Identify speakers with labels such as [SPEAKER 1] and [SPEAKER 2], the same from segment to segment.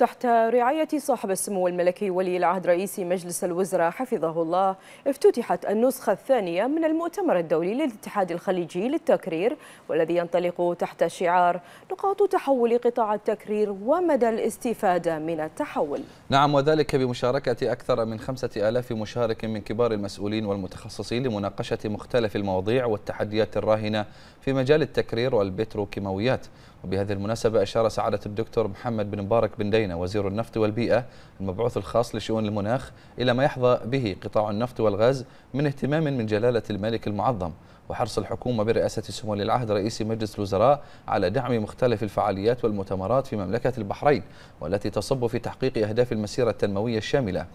[SPEAKER 1] تحت رعاية صاحب السمو الملكي ولي العهد رئيس مجلس الوزراء حفظه الله افتتحت النسخة الثانية من المؤتمر الدولي للاتحاد الخليجي للتكرير والذي ينطلق تحت شعار نقاط تحول قطاع التكرير ومدى الاستفادة من التحول
[SPEAKER 2] نعم وذلك بمشاركة أكثر من خمسة آلاف مشارك من كبار المسؤولين والمتخصصين لمناقشة مختلف المواضيع والتحديات الراهنة في مجال التكرير والبتروكيماويات وبهذه المناسبة أشار سعادة الدكتور محمد بن مبارك بن دينا بين وزير النفط والبيئة المبعوث الخاص لشؤون المناخ إلى ما يحظى به قطاع النفط والغاز من اهتمام من جلالة الملك المعظم وحرص الحكومة برئاسة سمو العهد رئيس مجلس الوزراء على دعم مختلف الفعاليات والمؤتمرات في مملكة البحرين والتي تصب في تحقيق أهداف المسيرة التنموية الشاملة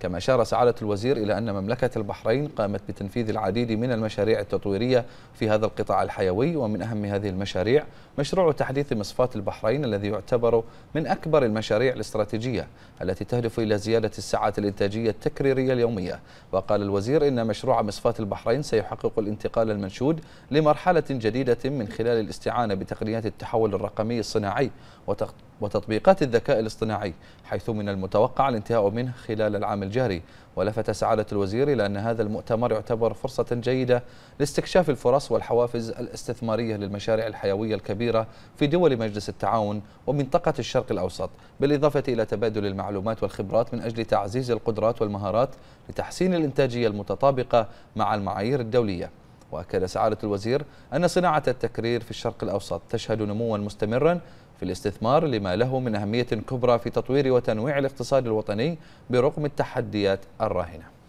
[SPEAKER 2] كما أشار سعادة الوزير إلى أن مملكة البحرين قامت بتنفيذ العديد من المشاريع التطويرية في هذا القطاع الحيوي ومن أهم هذه المشاريع مشروع تحديث مصفات البحرين الذي يعتبر من أكبر المشاريع الاستراتيجية التي تهدف إلى زيادة الساعات الإنتاجية التكريرية اليومية وقال الوزير إن مشروع مصفات البحرين سيحقق الانتقال المنشود لمرحلة جديدة من خلال الاستعانة بتقنيات التحول الرقمي الصناعي وتقديم وتطبيقات الذكاء الاصطناعي حيث من المتوقع الانتهاء منه خلال العام الجاري ولفت سعادة الوزير إلى أن هذا المؤتمر يعتبر فرصة جيدة لاستكشاف الفرص والحوافز الاستثمارية للمشاريع الحيوية الكبيرة في دول مجلس التعاون ومنطقة الشرق الأوسط بالإضافة إلى تبادل المعلومات والخبرات من أجل تعزيز القدرات والمهارات لتحسين الإنتاجية المتطابقة مع المعايير الدولية وأكد سعادة الوزير أن صناعة التكرير في الشرق الأوسط تشهد نموا مستمرا في الاستثمار لما له من أهمية كبرى في تطوير وتنويع الاقتصاد الوطني برغم التحديات الراهنة